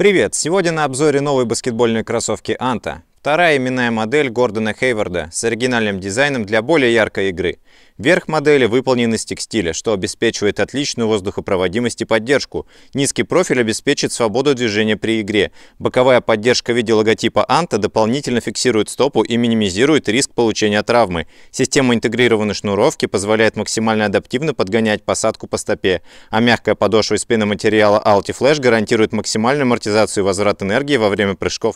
Привет! Сегодня на обзоре новой баскетбольной кроссовки Анта. Вторая именная модель Гордона Хейварда с оригинальным дизайном для более яркой игры. Верх модели выполнен из текстиля, что обеспечивает отличную воздухопроводимость и поддержку. Низкий профиль обеспечит свободу движения при игре. Боковая поддержка в виде логотипа Анта дополнительно фиксирует стопу и минимизирует риск получения травмы. Система интегрированной шнуровки позволяет максимально адаптивно подгонять посадку по стопе, а мягкая подошва из пеноматериала Altiflash гарантирует максимальную амортизацию и возврат энергии во время прыжков.